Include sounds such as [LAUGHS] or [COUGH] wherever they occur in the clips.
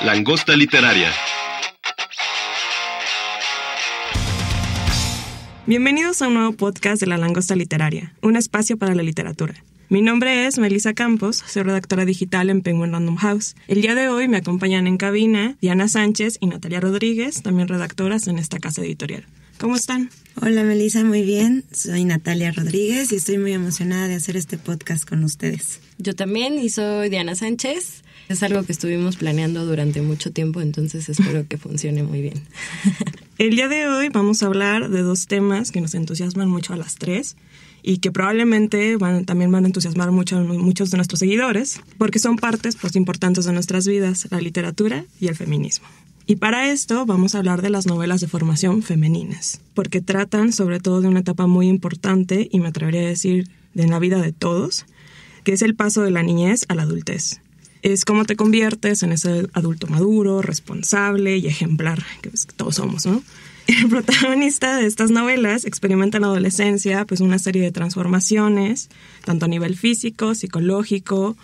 Langosta Literaria. Bienvenidos a un nuevo podcast de La Langosta Literaria, un espacio para la literatura. Mi nombre es Melissa Campos, soy redactora digital en Penguin Random House. El día de hoy me acompañan en cabina Diana Sánchez y Natalia Rodríguez, también redactoras en esta casa editorial. ¿Cómo están? Hola Melissa, muy bien. Soy Natalia Rodríguez y estoy muy emocionada de hacer este podcast con ustedes. Yo también y soy Diana Sánchez. Es algo que estuvimos planeando durante mucho tiempo, entonces espero que funcione muy bien. [LAUGHS] El día de hoy vamos a hablar de dos temas que nos entusiasman mucho a las tres y que probablemente también van a entusiasmar mucho muchos de nuestros seguidores, porque son partes pues, importantes de nuestras vidas, la literatura y el feminismo. Y para esto vamos a hablar de las novelas de formación femeninas, porque tratan sobre todo de una etapa muy importante y me atrevería a decir de la vida de todos, que es el paso de la niñez a la adultez es cómo te conviertes en ese adulto maduro, responsable y ejemplar que, pues, todos somos, ¿no? [LAUGHS] El protagonista de estas novelas experimenta en la adolescencia pues una serie de transformaciones, tanto a nivel físico, psicológico,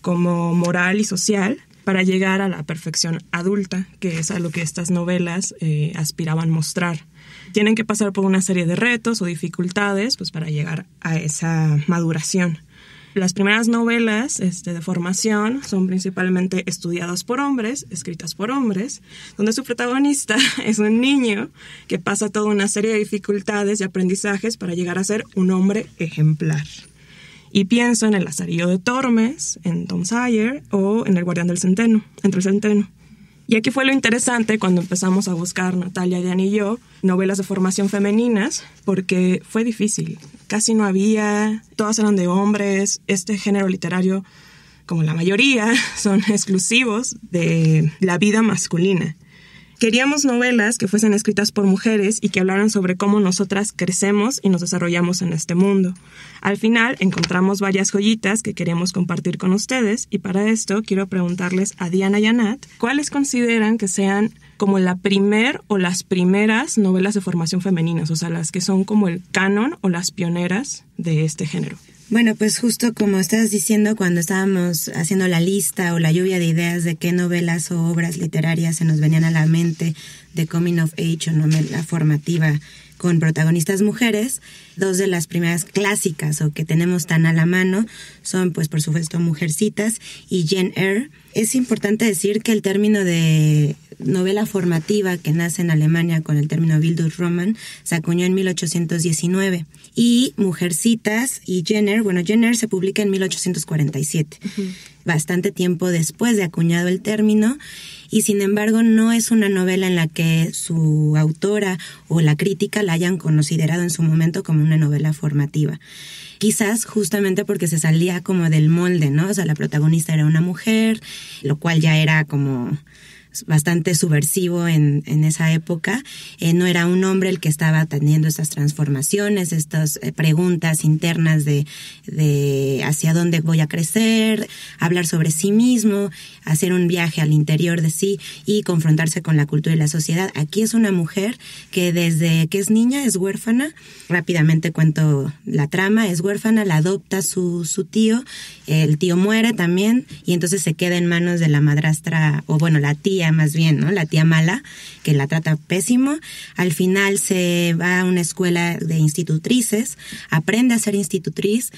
como moral y social, para llegar a la perfección adulta, que es a lo que estas novelas eh, aspiraban mostrar. Tienen que pasar por una serie de retos o dificultades pues para llegar a esa maduración. Las primeras novelas este, de formación son principalmente estudiadas por hombres, escritas por hombres, donde su protagonista [LAUGHS] es un niño que pasa toda una serie de dificultades y aprendizajes para llegar a ser un hombre ejemplar. Y pienso en El Lazarillo de Tormes, en Tom Sayer o en El Guardián del Centeno, entre el Centeno. Y aquí fue lo interesante cuando empezamos a buscar Natalia, Diana y yo novelas de formación femeninas, porque fue difícil. Casi no había, todas eran de hombres. Este género literario, como la mayoría, [LAUGHS] son exclusivos de la vida masculina. Queríamos novelas que fuesen escritas por mujeres y que hablaran sobre cómo nosotras crecemos y nos desarrollamos en este mundo. Al final encontramos varias joyitas que queremos compartir con ustedes y para esto quiero preguntarles a Diana y a cuáles consideran que sean como la primer o las primeras novelas de formación femeninas, o sea, las que son como el canon o las pioneras de este género. Bueno, pues justo como estás diciendo cuando estábamos haciendo la lista o la lluvia de ideas de qué novelas o obras literarias se nos venían a la mente de Coming of Age o novela formativa con protagonistas mujeres. Dos de las primeras clásicas o que tenemos tan a la mano son, pues por supuesto, Mujercitas y Jen Eyre. Es importante decir que el término de novela formativa que nace en Alemania con el término Bildungsroman se acuñó en 1819 y Mujercitas y Jenner, bueno, Jenner se publica en 1847, bastante tiempo después de acuñado el término, y sin embargo no es una novela en la que su autora o la crítica la hayan considerado en su momento como una novela formativa. Quizás justamente porque se salía como del molde, ¿no? O sea, la protagonista era una mujer, lo cual ya era como bastante subversivo en, esa época. Eh, no era un hombre el que estaba teniendo estas transformaciones, estas eh, preguntas internas de, hacia dónde voy a crecer, hablar sobre sí mismo, hacer un viaje al interior de sí y confrontarse con la cultura y la sociedad. Aquí es una mujer que desde que es niña es huérfana. Rápidamente cuento la trama. Es huérfana, la adopta su, su tío. El tío muere también y entonces se queda en manos de la madrastra o bueno, la tía más bien, ¿no? La tía mala, que la trata pésimo. Al final se va a una escuela de institutrices, aprende a ser institutriz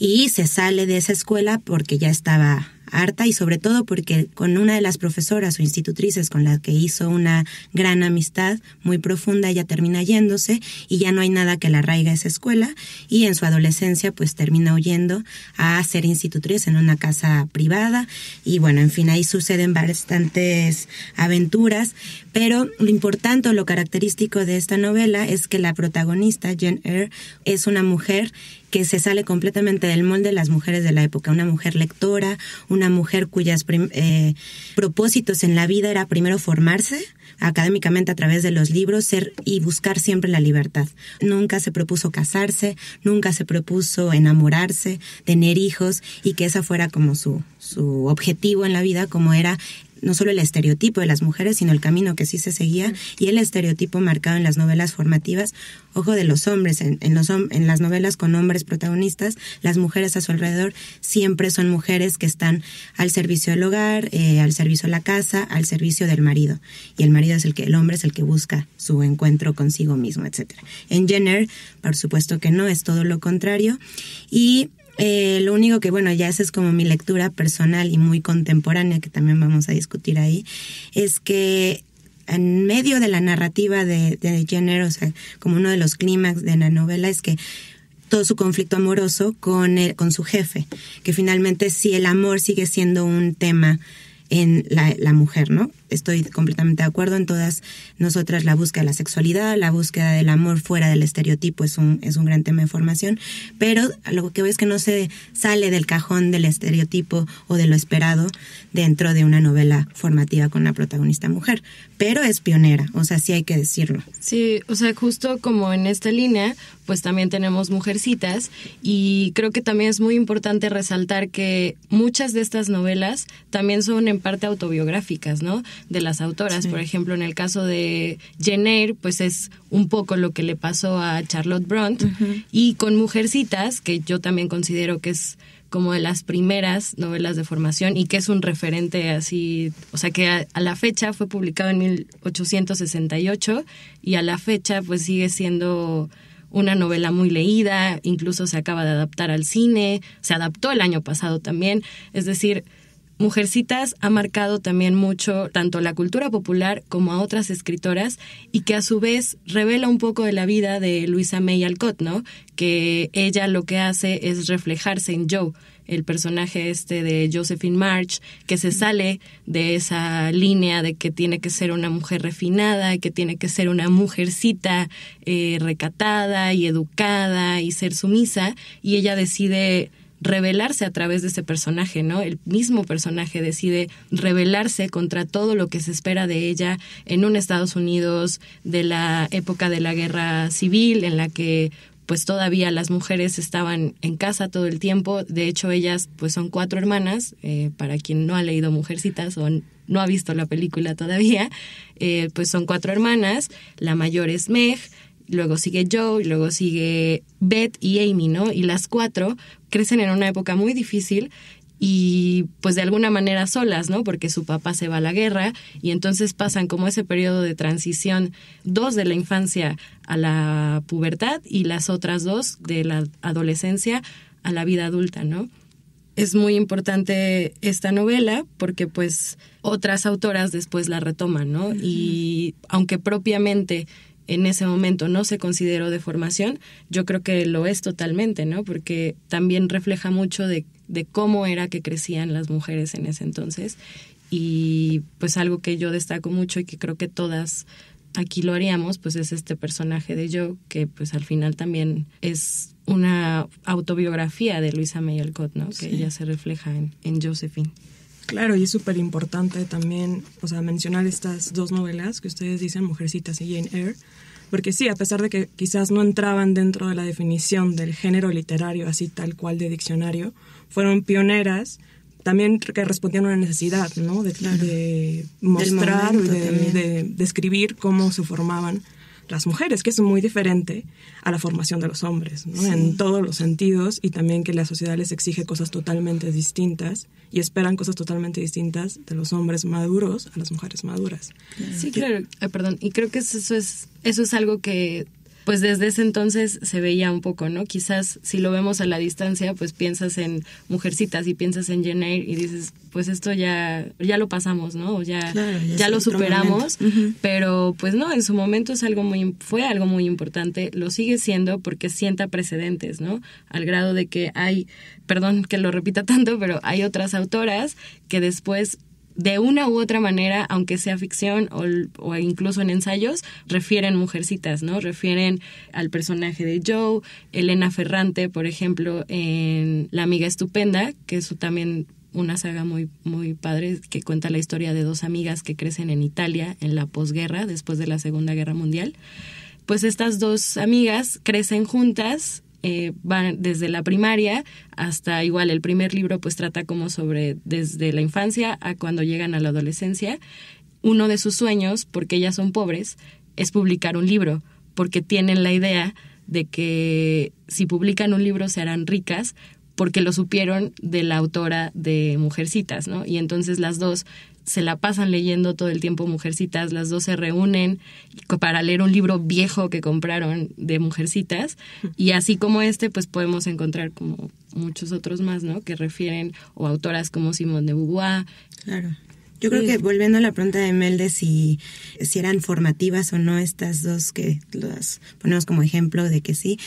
y se sale de esa escuela porque ya estaba harta y sobre todo porque con una de las profesoras o institutrices con la que hizo una gran amistad muy profunda, ella termina yéndose y ya no hay nada que la arraiga esa escuela y en su adolescencia pues termina huyendo a ser institutriz en una casa privada y bueno, en fin, ahí suceden bastantes aventuras, pero lo importante lo característico de esta novela es que la protagonista, Jen Eyre, es una mujer que se sale completamente del molde de las mujeres de la época. Una mujer lectora, una mujer cuyos eh, propósitos en la vida era primero formarse académicamente a través de los libros, ser y buscar siempre la libertad. Nunca se propuso casarse, nunca se propuso enamorarse, tener hijos y que esa fuera como su, su objetivo en la vida, como era no solo el estereotipo de las mujeres, sino el camino que sí se seguía y el estereotipo marcado en las novelas formativas, ojo de los hombres, en, en las novelas con hombres protagonistas, las mujeres a su alrededor siempre son mujeres que están al servicio del hogar, eh, al servicio de la casa, al servicio del marido. Y el marido es el que, el hombre es el que busca su encuentro consigo mismo, etc. En Jenner, por supuesto que no, es todo lo contrario. Y eh, lo único que, bueno, ya esa es como mi lectura personal y muy contemporánea, que también vamos a discutir ahí, es que en medio de la narrativa de, de Jenner, o sea, como uno de los clímax de la novela, es que todo su conflicto amoroso con, con su jefe, que finalmente sí el amor sigue siendo un tema en la mujer, ¿no? estoy completamente de acuerdo en todas nosotras la búsqueda de la sexualidad, la búsqueda del amor fuera del estereotipo es un, es un gran tema de formación, pero lo que veo es que no se sale del cajón del estereotipo o de lo esperado dentro de una novela formativa con una protagonista mujer, pero es pionera, o sea, sí hay que decirlo. Sí, o sea, justo como en esta línea, pues también tenemos mujercitas y creo que también es muy importante resaltar que muchas de estas novelas también son en parte autobiográficas, ¿no? de las autoras. Por ejemplo, en el caso de Jenner, pues es un poco lo que le pasó a Charlotte Bront. Y con Mujercitas, que yo también considero que es como de las primeras novelas de formación y que es un referente así, o sea que a, a, la fecha fue publicado en 1868 y a la fecha pues sigue siendo una novela muy leída, incluso se acaba de adaptar al cine, se adaptó el año pasado también, es decir, Mujercitas ha marcado también mucho tanto la cultura popular como a otras escritoras y que a su vez revela un poco de la vida de Luisa May Alcott, ¿no? Que ella lo que hace es reflejarse en Joe, el personaje este de Josephine March, que se sale de esa línea de que tiene que ser una mujer refinada, que tiene que ser una mujercita eh, recatada y educada y ser sumisa, y ella decide revelarse a través de ese personaje, ¿no? El mismo personaje decide rebelarse contra todo lo que se espera de ella en un Estados Unidos de la época de la guerra civil, en la que pues todavía las mujeres estaban en casa todo el tiempo. De hecho, ellas pues son cuatro hermanas, eh, para quien no ha leído Mujercitas o no ha visto la película todavía, eh, pues son cuatro hermanas. La mayor es Meg, luego sigue Joe, y luego sigue Beth y Amy, ¿no? Y las cuatro crecen en una época muy difícil y pues de alguna manera solas, ¿no? Porque su papá se va a la guerra y entonces pasan como ese periodo de transición, dos de la infancia a la pubertad y las otras dos de la adolescencia a la vida adulta, ¿no? Es muy importante esta novela porque pues otras autoras después la retoman, ¿no? Y aunque propiamente en ese momento no se consideró de formación, yo creo que lo es totalmente, ¿no? Porque también refleja mucho de, de cómo era que crecían las mujeres en ese entonces y pues algo que yo destaco mucho y que creo que todas aquí lo haríamos, pues es este personaje de yo, que pues al final también es una autobiografía de Luisa May ¿no? Que ella se refleja en Josephine. Claro, y es súper importante también, o sea, mencionar estas dos novelas que ustedes dicen, Mujercitas y Jane Eyre, porque sí, a pesar de que quizás no entraban dentro de la definición del género literario, así tal cual de diccionario, fueron pioneras también que respondían a una necesidad, De, mostrar y de, describir cómo se formaban las mujeres, que es muy diferente a la formación de los hombres, ¿no? en todos los sentidos, y también que la sociedad les exige cosas totalmente distintas y esperan cosas totalmente distintas de los hombres maduros a las mujeres maduras. Sí, claro, ah, perdón, y creo que eso es, eso es algo que pues desde ese entonces se veía un poco, ¿no? Quizás si lo vemos a la distancia, pues piensas en mujercitas y piensas en Jane y dices, pues esto ya, ya lo pasamos, ¿no? Ya, ya, lo superamos, pero pues no, en su momento es algo muy, fue algo muy importante, lo sigue siendo porque sienta precedentes, ¿no? Al grado de que hay, perdón que lo repita [LAUGHS] tanto, pero hay otras autoras que después de una u otra manera, aunque sea ficción o, incluso en ensayos, refieren mujercitas, ¿no? Refieren al personaje de Joe, Elena Ferrante, por ejemplo, en La amiga estupenda, que es también una saga muy, muy padre que cuenta la historia de dos amigas que crecen en Italia en la posguerra, después de la Segunda Guerra Mundial. Pues estas dos amigas crecen juntas eh, van desde la primaria hasta igual el primer libro pues trata como sobre desde la infancia a cuando llegan a la adolescencia. Uno de sus sueños, porque ellas son pobres, es publicar un libro, porque tienen la idea de que si publican un libro serán ricas porque lo supieron de la autora de Mujercitas, ¿no? Y entonces las dos se la pasan leyendo todo el tiempo Mujercitas, las dos se reúnen para leer un libro viejo que compraron de Mujercitas y así como este pues podemos encontrar como muchos otros más, ¿no? Que refieren o autoras como Simone de Beauvoir. Claro. Yo creo que eh, volviendo a la pregunta de Mel si, si eran formativas o no estas dos que las ponemos como ejemplo de que sí,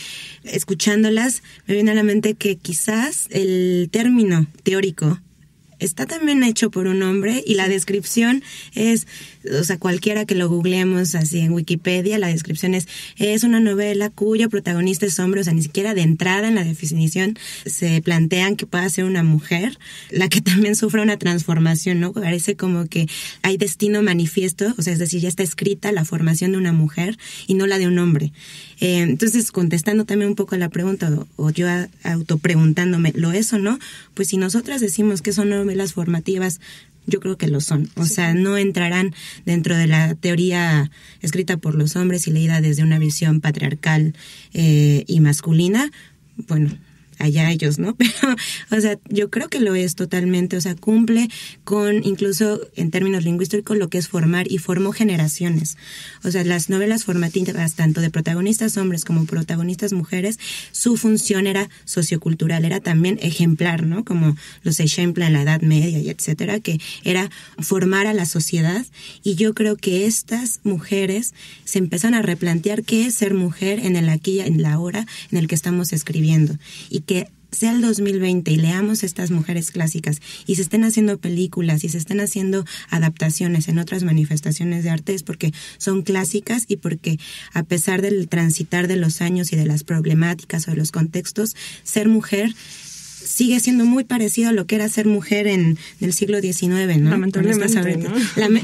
escuchándolas me viene a la mente que quizás el término teórico está también hecho por un hombre y la descripción es, o sea, cualquiera que lo googleemos así en Wikipedia, la descripción es, es una novela cuyo protagonista es hombre, o sea, ni siquiera de entrada en la definición se plantean que pueda ser una mujer, la que [LAUGHS] también sufre una transformación, ¿no? Parece como que hay destino manifiesto, o sea, es decir, ya está escrita la formación de una mujer y no la de un hombre. Eh, entonces, contestando también un poco a la pregunta, o, yo autopreguntándome, ¿lo es o no? Pues si nosotras decimos que son novelas formativas, yo creo que lo son. O sea, no entrarán dentro de la teoría escrita por los hombres y leída desde una visión patriarcal eh, y masculina. Bueno, allá ellos, ¿no? [LAUGHS] Pero, o sea, yo creo que lo es totalmente, o sea, cumple con, incluso en términos lingüísticos, lo que es formar y formó generaciones. O sea, las novelas formativas, tanto de protagonistas hombres como protagonistas mujeres, su función era sociocultural, era también ejemplar, ¿no? Como los ejempla en la Edad Media y etcétera, que era formar a la sociedad y yo creo que estas mujeres se empiezan a replantear qué es ser mujer en el aquí, en la hora en el que estamos escribiendo y que sea el 2020 y leamos estas mujeres clásicas y se estén haciendo películas y se estén haciendo adaptaciones en otras manifestaciones de arte es porque son clásicas y porque a pesar del transitar de los años y de las problemáticas o de los contextos, ser mujer sigue siendo muy parecido a lo que era ser mujer en el siglo XIX, ¿no? Lamentablemente,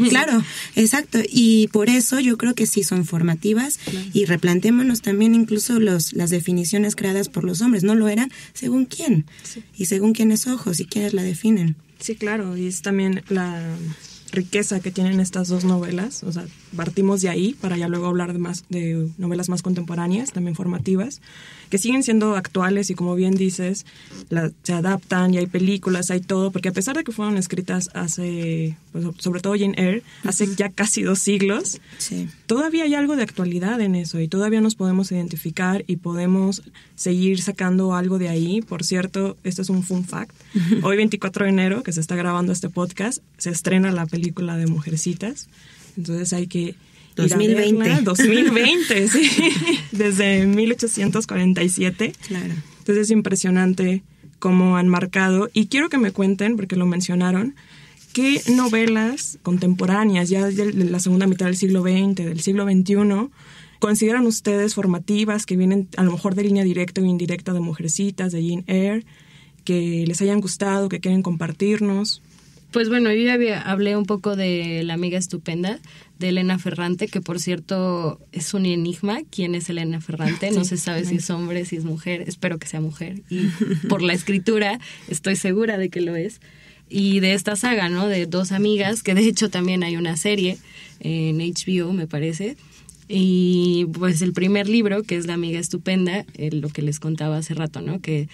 claro, exacto. Y por eso yo creo que sí son formativas y replantémonos también incluso los, las definiciones creadas por los hombres. No lo eran según quién y según quiénes ojos y quiénes la definen. Sí, claro. Y es también la riqueza que tienen estas dos novelas. O sea, partimos de ahí para ya luego hablar más, de novelas más contemporáneas, también formativas que siguen siendo actuales y como bien dices, se adaptan y hay películas, hay todo, porque a pesar de que fueron escritas hace, pues, sobre todo Jane Eyre, hace ya casi dos siglos, todavía hay algo de actualidad en eso y todavía nos podemos identificar y podemos seguir sacando algo de ahí. Por cierto, esto es un fun fact. Hoy 24 de enero, que se está grabando este podcast, se estrena la película de Mujercitas. Entonces hay que 2020. 2020, [LAUGHS] Desde 1847. Claro. Entonces es impresionante cómo han marcado. Y quiero que me cuenten, porque lo mencionaron, qué novelas contemporáneas, ya de la segunda mitad del siglo XX, del siglo XXI, consideran ustedes formativas, que vienen a lo mejor de línea directa o indirecta de Mujercitas, de Jean Eyre, que les hayan gustado, que quieren compartirnos. Pues bueno, yo ya hablé un poco de La Amiga Estupenda, de Elena Ferrante, que por cierto es un enigma. ¿Quién es Elena Ferrante? Ah, no se sabe si es hombre, si es mujer. Espero que sea mujer. Y por la escritura estoy segura de que lo es. Y de esta saga, ¿no? De dos amigas, que de hecho también hay una serie en HBO, me parece. Y pues el primer libro, que es La Amiga Estupenda, eh, lo que les contaba hace rato, ¿no? Que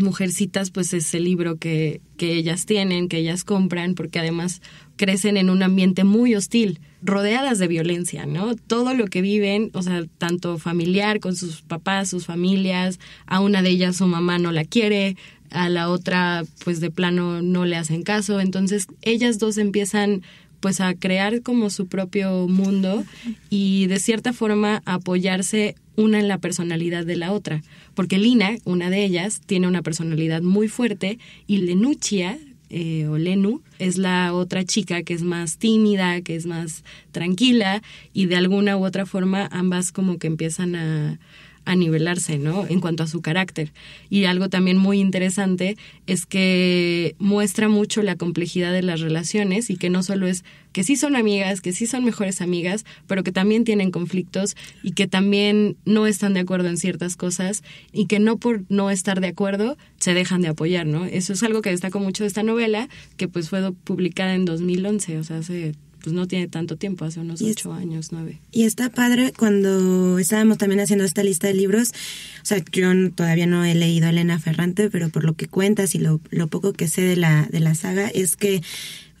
Mujercitas, pues es el libro que, que ellas tienen, que ellas compran, porque además crecen en un ambiente muy hostil, rodeadas de violencia, ¿no? Todo lo que viven, o sea, tanto familiar con sus papás, sus familias, a una de ellas su mamá no la quiere, a la otra pues de plano no le hacen caso, entonces ellas dos empiezan pues a crear como su propio mundo y de cierta forma apoyarse una en la personalidad de la otra. Porque Lina, una de ellas, tiene una personalidad muy fuerte y Lenuchia, eh, o Lenu, es la otra chica que es más tímida, que es más tranquila y de alguna u otra forma ambas como que empiezan a a nivelarse, ¿no? En cuanto a su carácter. Y algo también muy interesante es que muestra mucho la complejidad de las relaciones y que no solo es que sí son amigas, que sí son mejores amigas, pero que también tienen conflictos y que también no están de acuerdo en ciertas cosas y que no por no estar de acuerdo se dejan de apoyar, ¿no? Eso es algo que destaco mucho de esta novela, que pues fue publicada en 2011, o sea, hace pues no tiene tanto tiempo, hace unos ocho años, nueve. Y está padre cuando estábamos también haciendo esta lista de libros, o sea, yo todavía no he leído a Elena Ferrante, pero por lo que cuentas y lo, lo poco que sé de la, de la saga es que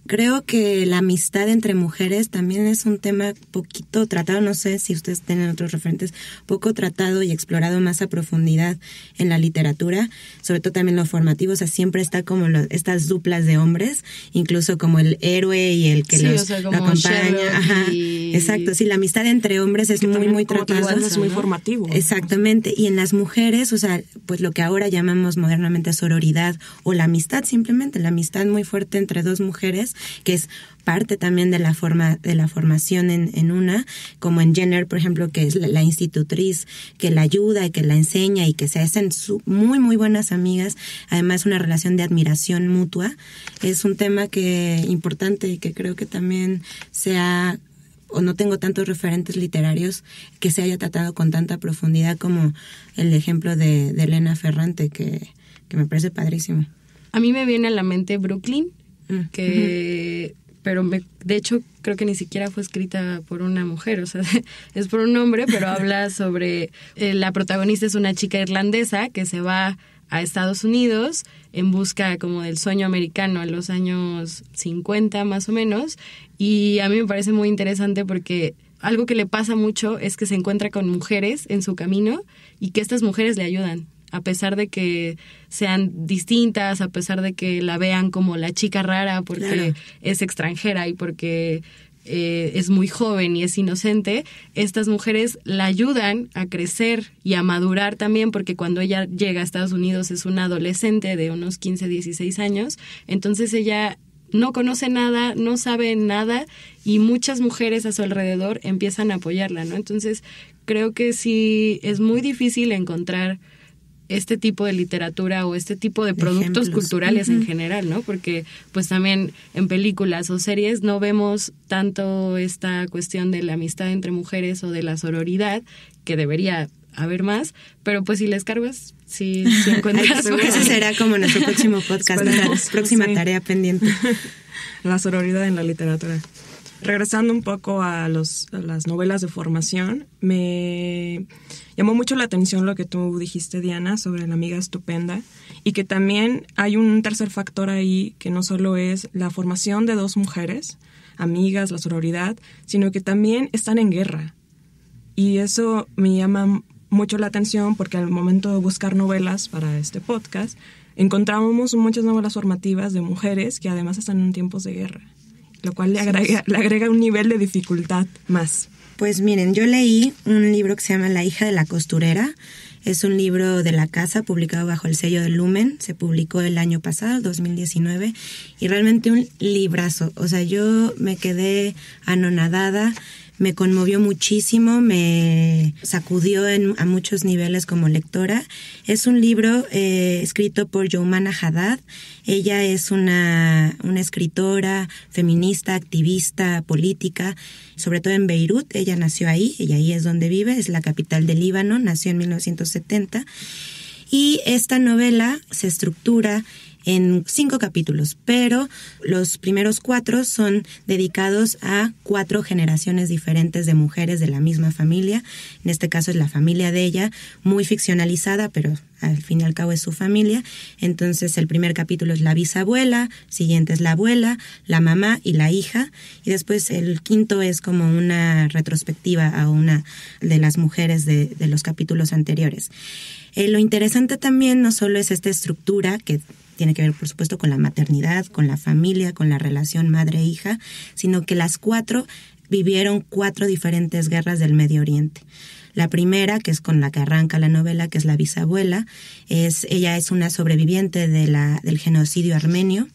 Creo que la amistad entre mujeres también es un tema poquito tratado, no sé si ustedes tienen otros referentes, poco tratado y explorado más a profundidad en la literatura, sobre todo también lo formativo, o sea, siempre está como estas duplas de hombres, incluso como el héroe y el que los acompaña. Exacto, sí, la amistad entre hombres es, muy, muy tratada. Es muy formativo. Exactamente, y en las mujeres, o sea, pues lo que ahora llamamos modernamente sororidad o la amistad, simplemente la amistad muy fuerte entre dos mujeres que es parte también de la forma de la formación en, en una, como en Jenner, por ejemplo, que es la, institutriz que la ayuda y que la enseña y que se hacen muy muy buenas amigas, además una relación de admiración mutua, es un tema que importante y que creo que también sea o no tengo tantos referentes literarios que se haya tratado con tanta profundidad como el ejemplo de, de Elena Ferrante, que, que me parece padrísimo. A mí me viene a la mente Brooklyn, que pero de hecho creo que ni siquiera fue escrita por una mujer, o sea, [LAUGHS] es por un hombre, pero habla [LAUGHS] sobre eh, la protagonista es una chica irlandesa que se va a Estados Unidos en busca como del sueño americano en los años 50 más o menos y a mí me parece muy interesante porque algo que le pasa mucho es que se encuentra con mujeres en su camino y que estas mujeres le ayudan a pesar de que sean distintas, a pesar de que la vean como la chica rara porque es extranjera y porque eh, es muy joven y es inocente, estas mujeres la ayudan a crecer y a madurar también porque cuando ella llega a Estados Unidos es una adolescente de unos 15, 16 años, entonces ella no conoce nada, no sabe nada y muchas mujeres a su alrededor empiezan a apoyarla, ¿no? Entonces creo que sí es muy difícil encontrar este tipo de literatura o este tipo de productos culturales en general, ¿no? Porque pues también en películas o series no vemos tanto esta cuestión de la amistad entre mujeres o de la sororidad que debería haber más, pero pues si les cargas, si, [LAUGHS] pues, encuentras... Eso será como nuestro próximo podcast, nuestra próxima tarea pendiente. [LAUGHS] La sororidad en la literatura. Regresando un poco a, los, a las novelas de formación, me llamó mucho la atención lo que tú dijiste, Diana, sobre la amiga estupenda, y que también hay un tercer factor ahí que no solo es la formación de dos mujeres, amigas, la sororidad, sino que también están en guerra. Y eso me llama mucho la atención porque al momento de buscar novelas para este podcast, encontramos muchas novelas formativas de mujeres que además están en tiempos de guerra, lo cual le agrega, le agrega un nivel de dificultad más. Pues miren, yo leí un libro que se llama La hija de la costurera. Es un libro de la casa publicado bajo el sello de Lumen. Se publicó el año pasado, 2019. Y realmente un librazo. O sea, yo me quedé anonadada me conmovió muchísimo, me sacudió a muchos niveles como lectora. Es un libro eh, escrito por Joumana Haddad. Ella es una, una escritora feminista, activista, política, sobre todo en Beirut. Ella nació ahí, y ahí es donde vive, es la capital del Líbano, nació en 1970. Y esta novela se estructura en cinco capítulos, pero los primeros cuatro son dedicados a cuatro generaciones diferentes de mujeres de la misma familia. En este caso es la familia de ella, muy ficcionalizada, pero al fin y al cabo es su familia. Entonces el primer capítulo es la bisabuela, siguiente es la abuela, la mamá y la hija. Y después el quinto es como una retrospectiva a una de las mujeres de, los capítulos anteriores. Eh, lo interesante también no solo es esta estructura que tiene que ver, por supuesto, con la maternidad, con la familia, con la relación madre-hija, sino que las cuatro vivieron cuatro diferentes guerras del Medio Oriente. La primera, que es con la que arranca la novela, que es la bisabuela, es ella es una sobreviviente del genocidio armenio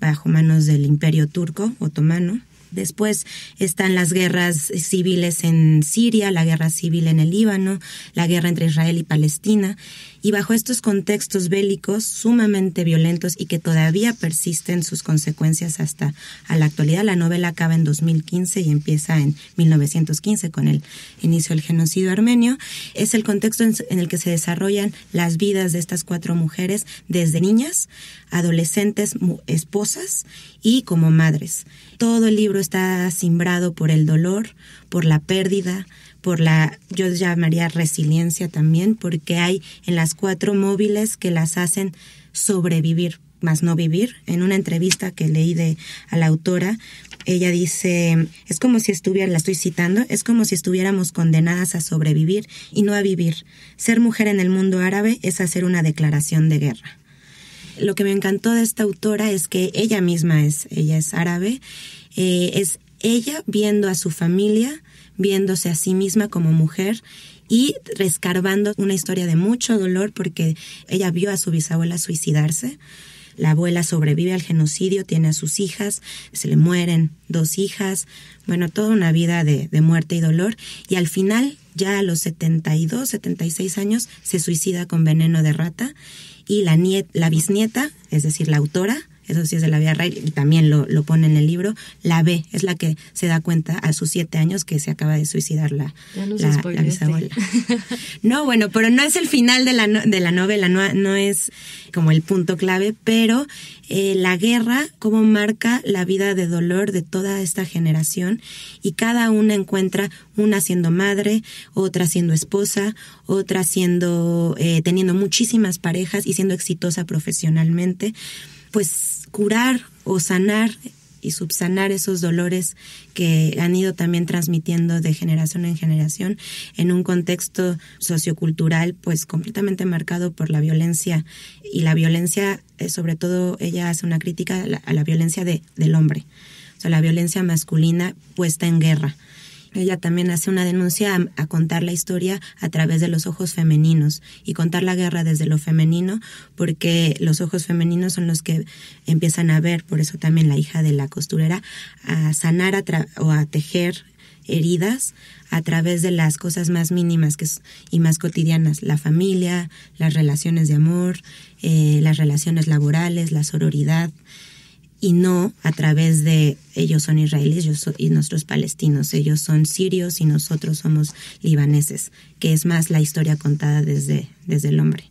bajo manos del Imperio Turco otomano. Después están las guerras civiles en Siria, la guerra civil en el Líbano, la guerra entre Israel y Palestina y bajo estos contextos bélicos sumamente violentos y que todavía persisten sus consecuencias hasta a la actualidad. La novela acaba en 2015 y empieza en 1915 con el inicio del genocidio armenio. Es el contexto en el que se desarrollan las vidas de estas cuatro mujeres desde niñas, adolescentes, esposas y como madres. Todo el libro está simbrado por el dolor, por la pérdida, por la, yo llamaría resiliencia también, porque hay en las cuatro móviles que las hacen sobrevivir, más no vivir. En una entrevista que leí de a la autora, ella dice, es como si estuviera, la estoy citando, es como si estuviéramos condenadas a sobrevivir y no a vivir. Ser mujer en el mundo árabe es hacer una declaración de guerra. Lo que me encantó de esta autora es que ella misma es, ella es árabe, eh, es ella viendo a su familia viéndose a sí misma como mujer y rescarbando una historia de mucho dolor porque ella vio a su bisabuela suicidarse. La abuela sobrevive al genocidio, tiene a sus hijas, se le mueren dos hijas, bueno, toda una vida de, muerte y dolor. Y al final, ya a los 72, 76 años, se suicida con veneno de rata y la, la bisnieta, es decir, la autora, eso sí es de la vida y también lo, lo, pone en el libro. La B es la que se da cuenta a sus siete años que se acaba de suicidar la, la, [LAUGHS] no, bueno, pero no es el final de la, de la novela, no, no es como el punto clave, pero eh, la guerra, cómo marca la vida de dolor de toda esta generación y cada una encuentra una siendo madre, otra siendo esposa, otra siendo eh, teniendo muchísimas parejas y siendo exitosa profesionalmente pues curar o sanar y subsanar esos dolores que han ido también transmitiendo de generación en generación en un contexto sociocultural pues completamente marcado por la violencia y la violencia eh, sobre todo ella hace una crítica a la, violencia del hombre o sea la violencia masculina puesta en guerra ella también hace una denuncia a, contar la historia a través de los ojos femeninos y contar la guerra desde lo femenino, porque los ojos femeninos son los que empiezan a ver, por eso también la hija de la costurera, a sanar o a tejer heridas a través de las cosas más mínimas que y más cotidianas, la familia, las relaciones de amor, eh, las relaciones laborales, la sororidad, y no a través de ellos son israelíes y nuestros palestinos, ellos son sirios y nosotros somos libaneses, que es más la historia contada desde, desde el hombre.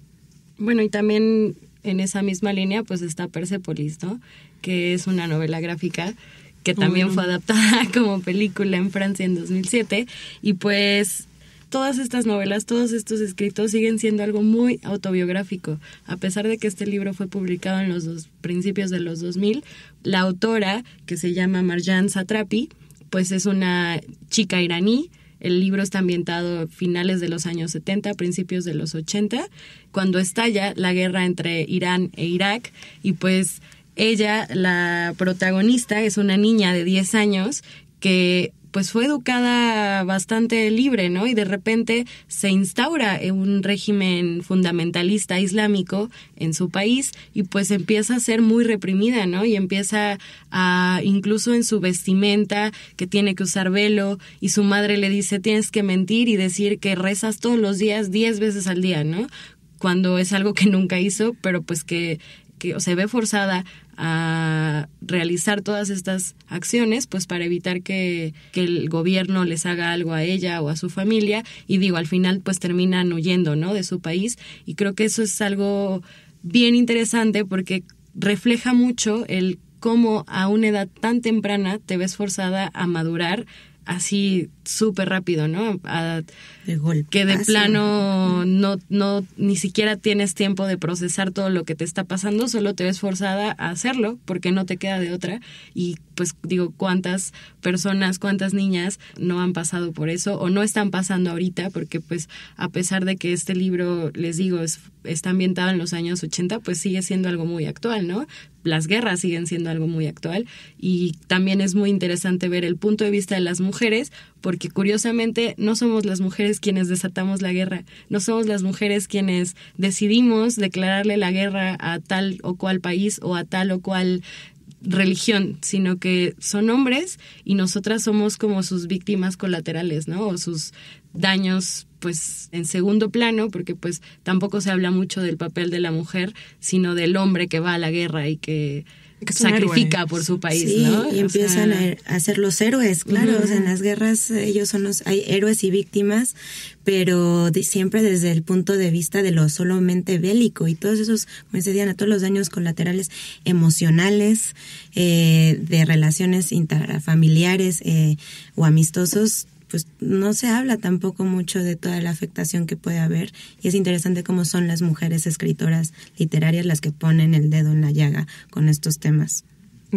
Bueno, y también en esa misma línea pues está Persepolis, ¿no? Que es una novela gráfica que también fue adaptada [LAUGHS] como película en Francia en 2007 y pues todas estas novelas, todos estos escritos siguen siendo algo muy autobiográfico. A pesar de que este libro fue publicado en los principios de los 2000, la autora, que se llama Marjan Satrapi, pues es una chica iraní, el libro está ambientado a finales de los años 70, principios de los 80, cuando estalla la guerra entre Irán e Irak y pues ella, la protagonista, es una niña de 10 años que pues fue educada bastante libre, ¿no? Y de repente se instaura eh, un régimen fundamentalista islámico en su país y pues empieza a ser muy reprimida, ¿no? Y empieza a, incluso en su vestimenta, que tiene que usar velo y su madre le dice, tienes que mentir y decir que rezas todos los días, diez veces al día, ¿no? cuando es algo que nunca hizo, pero pues que que se ve forzada a realizar todas estas acciones, pues para evitar que, que, el gobierno les haga algo a ella o a su familia, y digo, al final pues terminan huyendo, ¿no? De su país, y creo que eso es algo bien interesante porque refleja mucho el cómo a una edad tan temprana te ves forzada a madurar así súper rápido, ¿no? de golpe. Que de plano no, no, ni siquiera tienes tiempo de procesar todo lo que te está pasando, solo te ves forzada a hacerlo porque no te queda de otra. Y pues digo, cuántas personas, cuántas niñas no han pasado por eso o no están pasando ahorita, porque pues a pesar de que este libro, les digo, es, está ambientado en los años 80, pues sigue siendo algo muy actual, ¿no? Las guerras siguen siendo algo muy actual y también es muy interesante ver el punto de vista de las mujeres porque curiosamente no somos las mujeres quienes desatamos la guerra, no somos las mujeres quienes decidimos declararle la guerra a tal o cual país o a tal o cual religión, sino que son hombres y nosotras somos como sus víctimas colaterales, ¿no? O sus daños pues en segundo plano, porque pues tampoco se habla mucho del papel de la mujer, sino del hombre que va a la guerra y que sacrifica por su país, Y empiezan a, ser los héroes, claro. en las guerras eh, ellos son los, hay héroes y víctimas, pero siempre desde el punto de vista de lo solamente bélico y todos esos, como dice a todos los daños colaterales emocionales, eh, de relaciones intrafamiliares eh, o amistosos, pues no se habla tampoco mucho de toda la afectación que puede haber y es interesante cómo son las mujeres escritoras literarias las que ponen el dedo en la llaga con estos temas.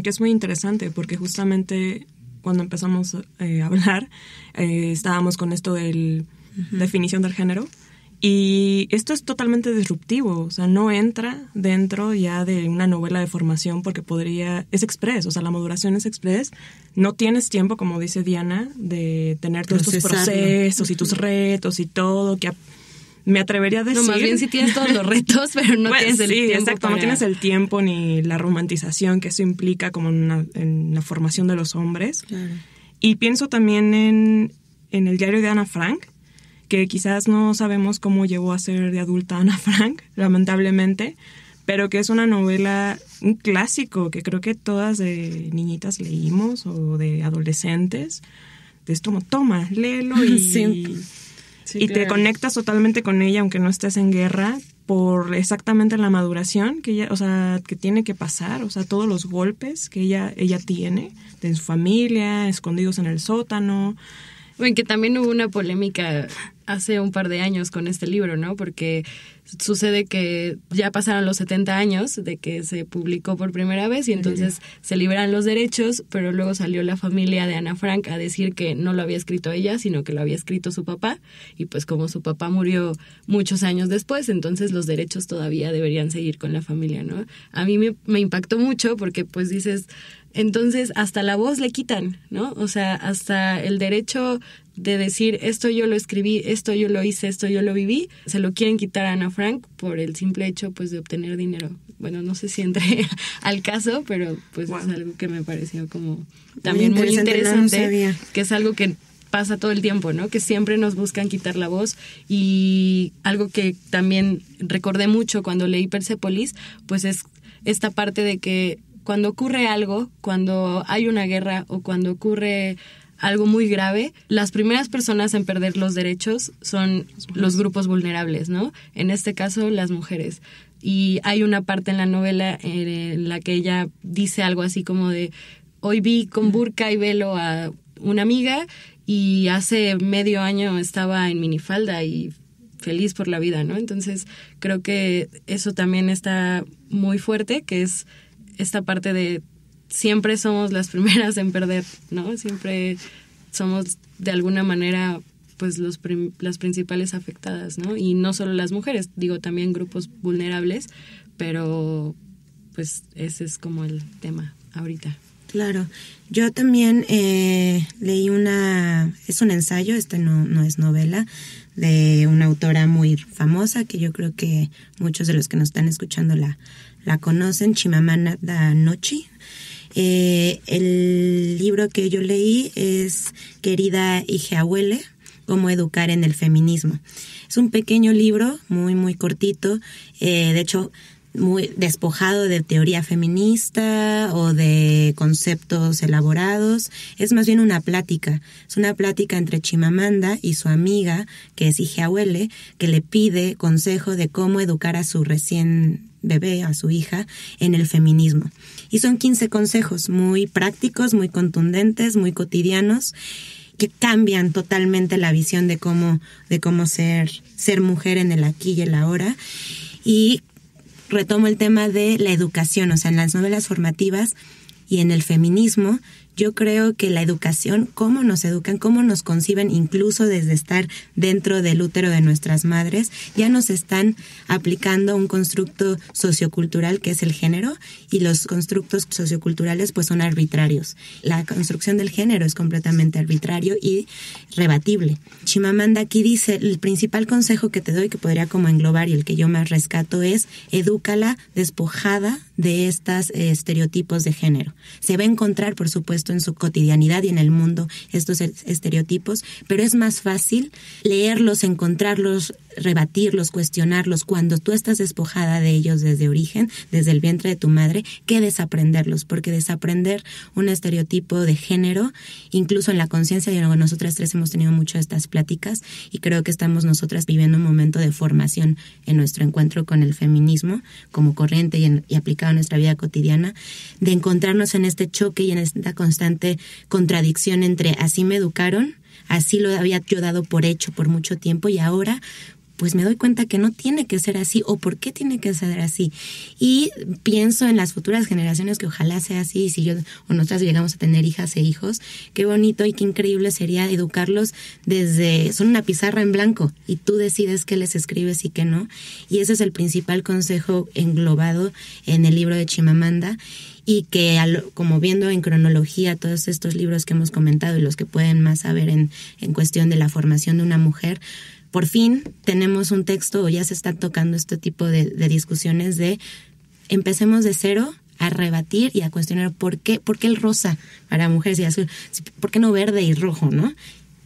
Que es muy interesante porque justamente cuando empezamos eh, a hablar eh, estábamos con esto de definición del género y esto es totalmente disruptivo, o sea, no entra dentro ya de una novela de formación porque podría, es express, o sea, la maduración es express, no tienes tiempo, como dice Diana, de tener todos tus procesos y tus retos y todo, que me atrevería a decir... No, más bien si sí tienes todos los [LAUGHS] retos, pero no tienes el sí, tiempo. exacto, no tienes el tiempo ni la romantización que eso implica como en, la formación de los hombres. Y pienso también en, en el diario de Ana Frank, que quizás no sabemos cómo llegó a ser de adulta Ana Frank, [LAUGHS] lamentablemente, pero que es una novela, un clásico, que creo que todas de niñitas leímos o de adolescentes. Es como, toma, léelo [LAUGHS] y, te conectas totalmente con ella, aunque no estés en guerra, por exactamente la maduración que ella, o sea, que tiene que pasar, o sea, todos los golpes que ella, ella tiene de su familia, escondidos en el sótano, bueno, que también hubo una polémica hace un par de años con este libro, ¿no? Porque sucede que ya pasaron los 70 años de que se publicó por primera vez y entonces se liberan los derechos, pero luego salió la familia de Ana Frank a decir que no lo había escrito ella, sino que lo había escrito su papá y pues como su papá murió muchos años después, entonces los derechos todavía deberían seguir con la familia, ¿no? A mí me, me impactó mucho porque pues dices, entonces, hasta la voz le quitan, ¿no? O sea, hasta el derecho de decir esto yo lo escribí, esto yo lo hice, esto yo lo viví, se lo quieren quitar a Ana Frank por el simple hecho pues de obtener dinero. Bueno, no sé si entre [LAUGHS] al caso, pero pues es algo que me pareció como también muy interesante, que es algo que pasa todo el tiempo, ¿no? Que siempre nos buscan quitar la voz y algo que también recordé mucho cuando leí Persepolis, pues es esta parte de que cuando ocurre algo, cuando hay una guerra o cuando ocurre algo muy grave, las primeras personas en perder los derechos son los grupos vulnerables, ¿no? En este caso, las mujeres. Y hay una parte en la novela eh, en la que ella dice algo así como de, hoy vi con burka y velo a una amiga y hace medio año estaba en minifalda y feliz por la vida, ¿no? Entonces creo que eso también está muy fuerte, que es esta parte de siempre somos las [LAUGHS] primeras en perder, ¿no? Siempre somos de alguna manera pues los las principales afectadas, ¿no? Y no solo las mujeres, digo también grupos vulnerables, pero pues ese es como el tema ahorita. Claro, yo también eh, leí una, es un ensayo, este no, no es novela, de una autora muy famosa que yo creo que muchos de los que nos están escuchando la, la conocen, Chimamanda Nochi. Eh, el libro que yo leí es Querida Igeahuele, cómo educar en el feminismo. Es un pequeño libro, muy, muy cortito, eh, de hecho, muy despojado de teoría feminista o de conceptos elaborados. Es más bien una plática. Es una plática entre Chimamanda y su amiga, que es Igeahuele, que le pide consejo de cómo educar a su recién bebé, a su hija, en el feminismo. Y son 15 consejos muy prácticos, muy contundentes, muy cotidianos que cambian totalmente la visión de cómo, de cómo ser, ser mujer en el aquí y el ahora. Y retomo el tema de la educación, o sea, en las novelas formativas y en el feminismo yo creo que la educación, cómo nos educan, cómo nos conciben, incluso desde estar dentro del útero de nuestras madres, ya nos están aplicando un constructo sociocultural que es el género y los constructos socioculturales pues son arbitrarios. La construcción del género es completamente arbitrario y rebatible. Chimamanda aquí dice, el principal consejo que te doy que podría como englobar y el que yo más rescato es edúcala despojada de estos eh, estereotipos de género. Se va a encontrar, por supuesto, en su cotidianidad y en el mundo, estos estereotipos, pero es más fácil leerlos, encontrarlos, rebatirlos, cuestionarlos cuando tú estás despojada de ellos desde origen, desde el vientre de tu madre, que desaprenderlos, porque desaprender un estereotipo de género, incluso en la conciencia, y nosotras tres hemos tenido mucho estas pláticas y creo que estamos nosotras viviendo un momento de formación en nuestro encuentro con el feminismo como corriente y, y aplicado a nuestra vida cotidiana, de encontrarnos en este choque y en esta conciencia contradicción entre así me educaron, así lo había yo dado por hecho por mucho tiempo y ahora pues me doy cuenta que no tiene que ser así o por qué tiene que ser así. Y pienso en las futuras generaciones que ojalá sea así y si yo o nosotras llegamos a tener hijas e hijos, qué bonito y qué increíble sería educarlos desde, son una pizarra en blanco y tú decides qué les escribes y qué no. Y ese es el principal consejo englobado en el libro de Chimamanda y que como viendo en cronología todos estos libros que hemos comentado y los que pueden más saber en, en cuestión de la formación de una mujer, por fin tenemos un texto o ya se está tocando este tipo de, discusiones de empecemos de cero a rebatir y a cuestionar por qué, por qué el rosa para mujeres y azul, por qué no verde y rojo, ¿no?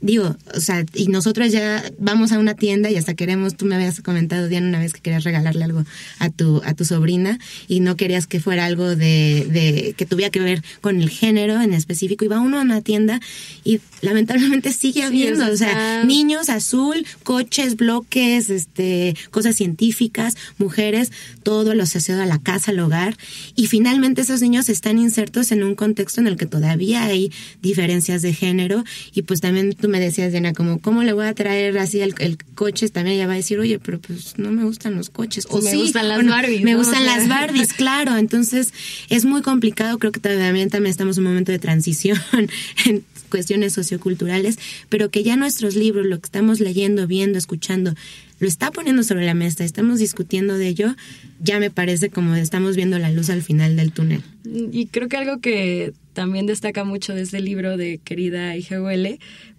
digo, o sea, y nosotros ya vamos a una tienda y hasta queremos, tú me habías comentado, Diana, una vez que querías regalarle algo a tu, a tu sobrina y no querías que fuera algo de, que tuviera que ver con el género en específico. Y va uno a una tienda y lamentablemente [LAUGHS] sigue habiendo, o sea, niños, azul, coches, bloques, este, cosas científicas, mujeres, todo lo asociado a la casa, al hogar. Y finalmente esos niños están insertos en un contexto en el que todavía hay diferencias de género y pues también tú me decías, Diana, como, ¿cómo le voy a traer así el, coche? También ella va a decir, oye, pero pues no me gustan los coches. O me gustan las Barbies. Me gustan las Barbies, claro. Entonces, es muy complicado. Creo que también, también estamos en un momento de transición [LAUGHS] en cuestiones socioculturales, pero que ya nuestros libros, lo que estamos leyendo, viendo, escuchando, lo está poniendo sobre la mesa, estamos discutiendo de ello, ya me parece como estamos viendo la luz al final del túnel. Y creo que algo que también destaca mucho de este libro de Querida hija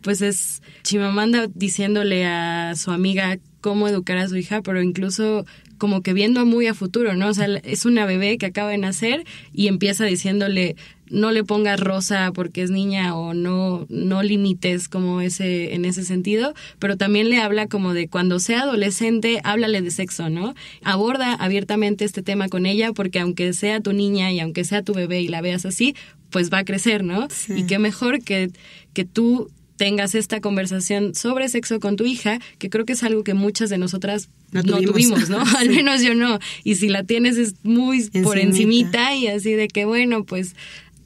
pues es Chimamanda diciéndole a su amiga cómo educar a su hija, pero incluso como que viendo muy a futuro, ¿no? O sea, es una bebé que acaba de nacer y empieza diciéndole no le pongas rosa porque es niña o no no limites como ese en ese sentido, pero también le habla como de cuando sea adolescente, háblale de sexo, ¿no? Aborda abiertamente este tema con ella porque aunque sea tu niña y aunque sea tu bebé y la veas así, pues va a crecer, ¿no? Y qué mejor que que tú tengas esta conversación sobre sexo con tu hija, que creo que es algo que muchas de nosotras no tuvimos, no [LAUGHS] Al menos yo no. Y si la tienes es muy por encimita y así de que, bueno, pues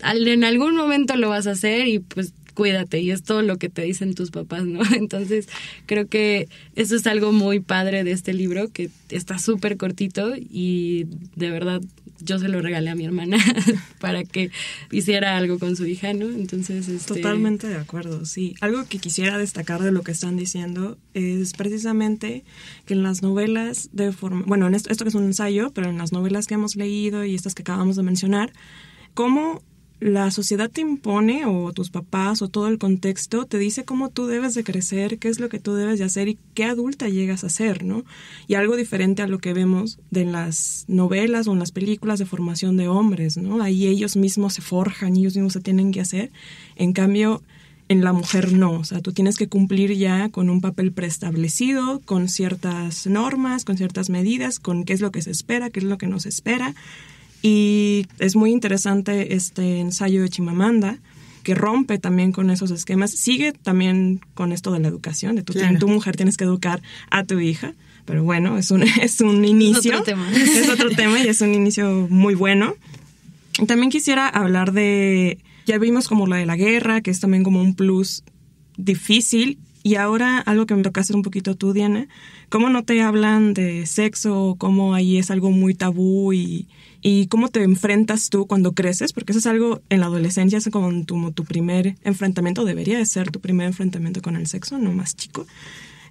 en algún momento lo vas a hacer y pues cuídate y es todo lo que te dicen tus papás, ¿no? [LAUGHS] Entonces creo que eso es algo muy padre de este libro que está súper cortito y de verdad yo se lo regalé a mi hermana [LAUGHS] para que hiciera algo con su hija, ¿no? Entonces, este... Totalmente de acuerdo, sí. Algo que quisiera destacar de lo que están diciendo es precisamente que en las novelas de forma... Bueno, en esto, esto que es un ensayo, pero en las novelas que hemos leído y estas que acabamos de mencionar, cómo la sociedad te impone o tus papás o todo el contexto te dice cómo tú debes de crecer, qué es lo que tú debes de hacer y qué adulta llegas a ser, ¿no? Y algo diferente a lo que vemos de las novelas o en las películas de formación de hombres, ¿no? Ahí ellos mismos se forjan, ellos mismos se tienen que hacer. En cambio, en la mujer no, o sea, tú tienes que cumplir ya con un papel preestablecido, con ciertas normas, con ciertas medidas, con qué es lo que se espera, qué es lo que no se espera y es muy interesante este ensayo de Chimamanda, que rompe también con esos esquemas, sigue también con esto de la educación, de tu, tu mujer tienes que educar a tu hija, pero bueno, es un, [LAUGHS] es un inicio. Es otro tema. [LAUGHS] Es otro tema y es un inicio muy bueno. También quisiera hablar de, ya vimos como la de la guerra, que es también como un plus difícil. Y ahora algo que me toca hacer un poquito tú, Diana, ¿cómo no te hablan de sexo? ¿Cómo ahí es algo muy tabú y, y cómo te enfrentas tú cuando creces, porque eso es algo en la adolescencia, es como tu, tu primer enfrentamiento, debería de ser tu primer enfrentamiento con el sexo, no más chico.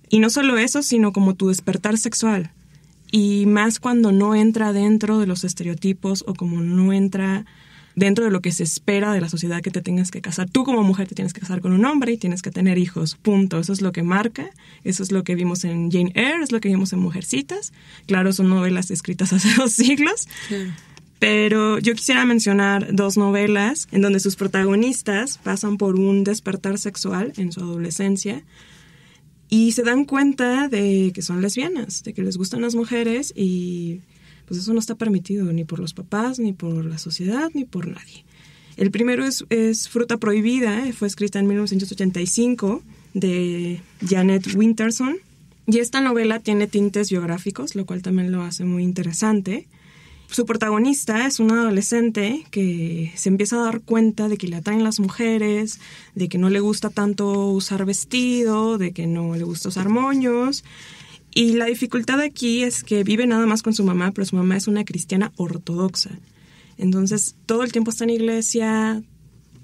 Y no solo eso, sino como tu despertar sexual. Y más cuando no entra dentro de los estereotipos o como no entra dentro de lo que se espera de la sociedad que te tengas que casar. Tú como mujer te tienes que casar con un hombre y tienes que tener hijos, punto. Eso es lo que marca, eso es lo que vimos en Jane Eyre, es lo que vimos en Mujercitas. Claro, son novelas escritas [LAUGHS] hace dos siglos. Pero yo quisiera mencionar dos novelas en donde sus protagonistas pasan por un despertar sexual en su adolescencia y se dan cuenta de que son lesbianas, de que les gustan las mujeres y pues eso no está permitido ni por los papás, ni por la sociedad, ni por nadie. El primero es, Fruta Prohibida, ¿eh? fue escrita en 1985 de Janet Winterson. Y esta novela tiene tintes biográficos, lo cual también lo hace muy interesante. Su protagonista es una adolescente que se empieza a dar cuenta de que le atraen las mujeres, de que no le gusta tanto usar vestido, de que no le gusta usar moños. Y la dificultad aquí es que vive nada más con su mamá, pero su mamá es una cristiana ortodoxa. Entonces, todo el tiempo está en iglesia,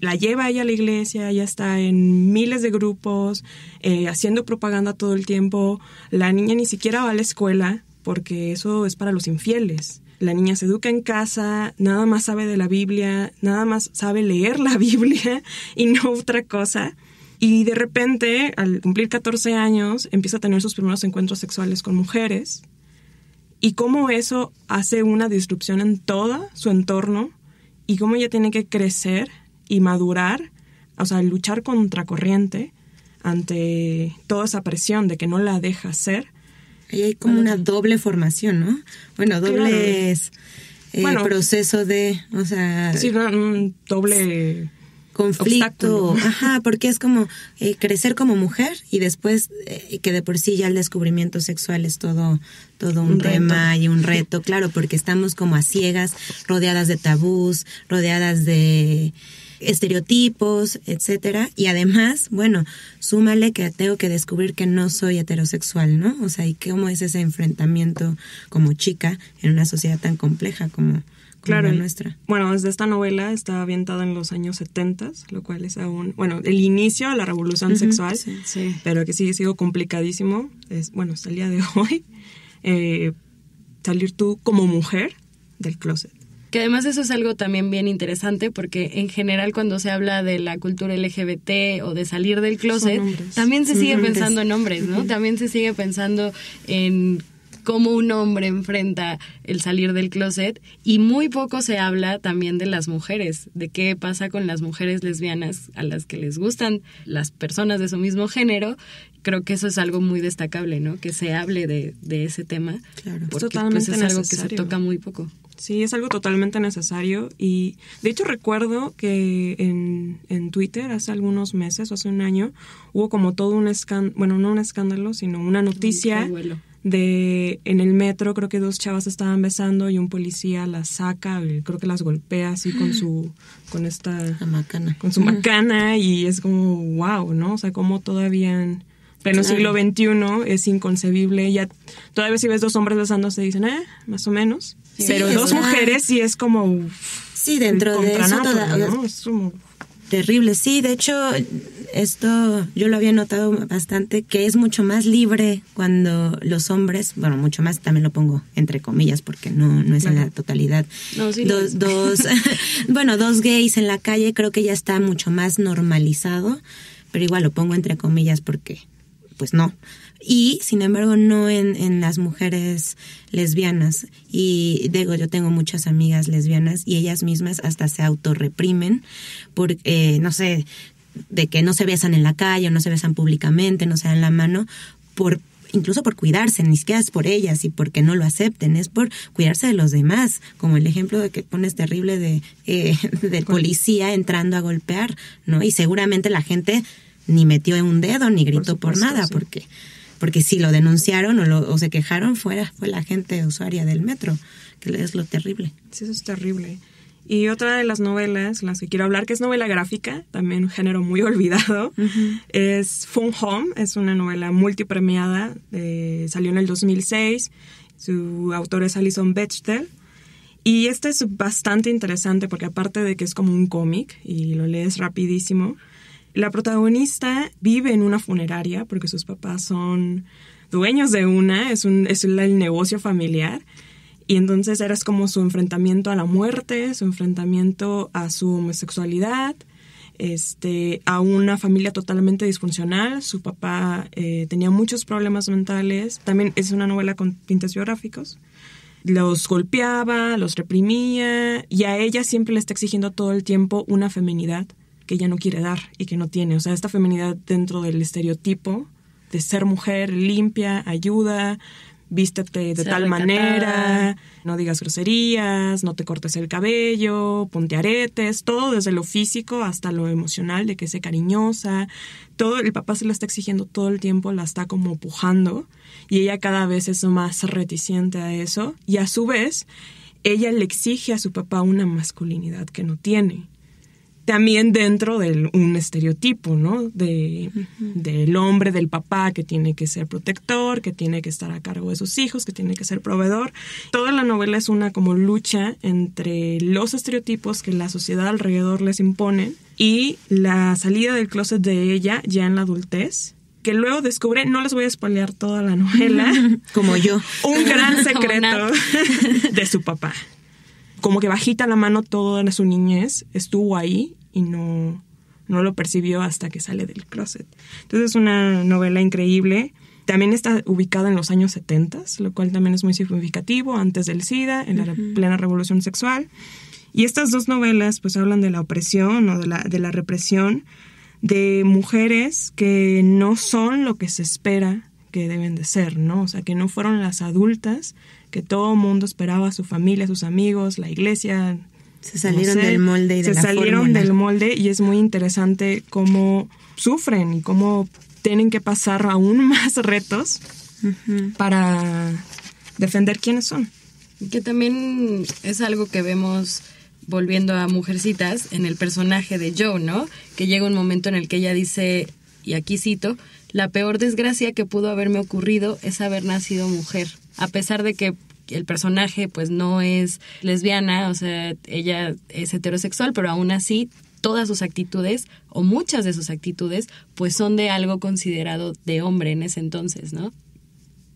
la lleva ella a la iglesia, ella está en miles de grupos, eh, haciendo propaganda todo el tiempo. La niña ni siquiera va a la escuela, porque eso es para los infieles. La niña se educa en casa, nada más sabe de la Biblia, nada más sabe leer la [LAUGHS] Biblia y no otra cosa. Y de repente, al cumplir 14 años, empieza a tener sus primeros encuentros sexuales con mujeres y cómo eso hace una disrupción en todo su entorno y cómo ella tiene que crecer y madurar, o sea, luchar contra corriente ante toda esa presión de que no la deja ser. Ahí hay como una doble formación, ¿no? Bueno, doble eh, proceso de, Sí, un doble conflicto, [LAUGHS] ajá, porque es como eh, crecer como mujer y después eh, que de por sí ya el descubrimiento sexual es todo todo un, tema y un reto, claro, porque estamos como a ciegas, rodeadas de tabús, rodeadas de estereotipos, etcétera, y además, bueno, súmale que tengo que descubrir que no soy heterosexual, ¿no? O sea, y cómo es ese enfrentamiento como chica en una sociedad tan compleja como claro, nuestra. Bueno, desde esta novela está ambientada en los años 70, lo cual es aún, bueno, el inicio a la revolución sexual, pero que sigue siendo complicadísimo, es, bueno, hasta el día de [LAUGHS] hoy, eh, salir tú como mujer del closet. Que además eso es algo también bien interesante porque en general cuando se habla de la cultura LGBT o de salir del closet, también se sigue pensando en hombres, ¿no? También se sigue pensando en cómo un hombre enfrenta el salir del closet y muy poco se habla también de las mujeres, de qué pasa con las mujeres lesbianas a las que les gustan las personas de su mismo género. Creo que eso es algo muy destacable, ¿no? Que se hable de, ese tema. Claro, porque, es pues, algo que se toca muy poco. Sí, es algo totalmente necesario y de hecho recuerdo que en, Twitter hace algunos meses o hace un año hubo como todo un escándalo, bueno, no un escándalo, sino una noticia de en el metro creo que dos chavas estaban besando y un policía las saca, creo que las golpea así con su con esta macana. con su macana y es como wow, ¿no? O sea, como todavía en el siglo XXI es inconcebible, ya todavía si ves dos hombres besándose dicen, "Eh, más o menos." pero dos mujeres sí es como Sí, dentro de eso es como, Terrible, sí, de hecho, esto yo lo había notado bastante, que es mucho más libre cuando los hombres, bueno, mucho más también lo pongo entre comillas porque no, no es en la totalidad. dos, dos [LAUGHS] [LAUGHS] bueno, dos gays en la calle creo que ya está mucho más normalizado, pero igual lo pongo entre comillas porque, pues no, y sin embargo no en, en, las mujeres lesbianas. Y digo, yo tengo muchas amigas lesbianas y ellas mismas hasta se autorreprimen porque, eh, no sé, de que no se besan en la calle, no se besan públicamente, no se dan la mano, por incluso por cuidarse, ni siquiera es por ellas y porque no lo acepten, es por cuidarse de los demás, como el ejemplo de que pones terrible de, eh, [LAUGHS] del policía entrando a golpear, ¿no? Y seguramente la gente ni metió un dedo, ni gritó por, nada, porque porque si lo denunciaron o, se quejaron fuera fue la gente usuaria del metro, que es lo terrible. Sí, eso es terrible. Y otra de las novelas, las que quiero hablar, que es novela gráfica, también un género muy [LAUGHS] olvidado, es Fun Home, es una novela multipremiada, eh, salió en el 2006, su autor es Alison Bechtel, y este es bastante interesante porque aparte de que es como un cómic y lo lees rapidísimo, la protagonista vive en una funeraria porque sus papás son dueños de una, es, un, es el negocio familiar. Y entonces era como su enfrentamiento a la muerte, su enfrentamiento a su homosexualidad, este, a una familia totalmente disfuncional. Su papá eh, tenía muchos problemas mentales. También es una novela con tintes biográficos. Los golpeaba, los reprimía y a ella siempre le está exigiendo todo el tiempo una feminidad que ella no quiere dar y que no tiene. O sea, esta feminidad dentro del estereotipo de ser mujer limpia, ayuda, vístete de tal manera, no digas groserías, no te cortes el cabello, ponte aretes, todo desde lo físico hasta lo emocional, de que sea cariñosa. Todo, el papá se la está exigiendo todo el tiempo, la está como pujando y ella cada vez es más reticente a eso y a su vez ella le exige a su papá una masculinidad que no tiene también dentro de un estereotipo, ¿no? Del hombre, del papá que tiene que ser protector, que tiene que estar a cargo de sus hijos, que tiene que ser proveedor. Toda la novela es una como lucha entre los estereotipos que la sociedad alrededor les impone y la salida del closet de ella ya en la adultez que luego descubre, no les voy a spoilear toda la novela, [LAUGHS] como yo, un gran secreto [LAUGHS] de su papá como que bajita la mano toda su niñez, estuvo ahí y no, no lo percibió hasta que sale del closet. Entonces es una novela increíble. También está ubicada en los años 70, lo cual también es muy significativo, antes del SIDA, en la plena revolución sexual. Y estas dos novelas pues hablan de la opresión o de la, de la represión de mujeres que no son lo que se espera que deben de ser, ¿no? O sea, que no fueron las adultas que todo mundo esperaba, su familia, sus amigos, la iglesia, se salieron del molde y de Se salieron del molde y es muy interesante cómo sufren y cómo tienen que pasar aún [LAUGHS] más retos para defender quiénes son. Que también es algo que vemos volviendo a Mujercitas en el personaje de Joe, ¿no? Que llega un momento en el que ella dice, y aquí cito, la peor desgracia que pudo haberme ocurrido es haber nacido mujer, a pesar de que el personaje pues no es lesbiana, o sea, ella es heterosexual, pero aún así todas sus actitudes o muchas de sus actitudes pues son de algo considerado de hombre en ese entonces, ¿no?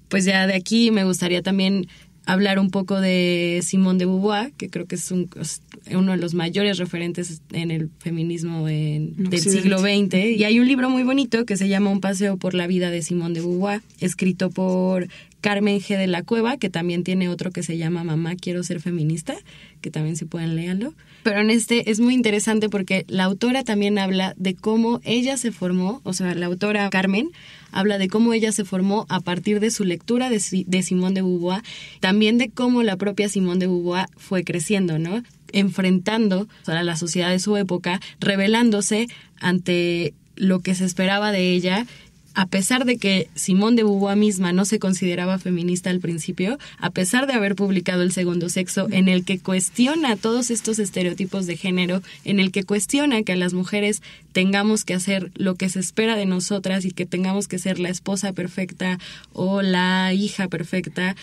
Pues ya de aquí me gustaría también hablar un poco de Simone de Beauvoir, que creo que es uno de los mayores referentes en el feminismo del siglo XX. Y hay un libro muy bonito que se llama Un paseo por la vida de Simone de Beauvoir, escrito por Carmen G. de la Cueva, que también tiene otro que se llama Mamá, quiero ser feminista, que también se pueden leerlo. Pero en este es muy interesante porque la autora también habla de cómo ella se formó, o sea, la autora Carmen habla de cómo ella se formó a partir de su lectura de, de Simón de Beauvoir, también de cómo la propia Simón de Beauvoir fue creciendo, ¿no? Enfrentando a la sociedad de su época, revelándose ante lo que se esperaba de ella a pesar de que Simón de Beauvoir misma no se consideraba feminista al principio, a pesar de haber publicado El Segundo Sexo, en el que cuestiona todos estos estereotipos de género, en el que cuestiona que a las mujeres tengamos que hacer lo que se espera de nosotras y que tengamos que ser la esposa perfecta o la hija perfecta,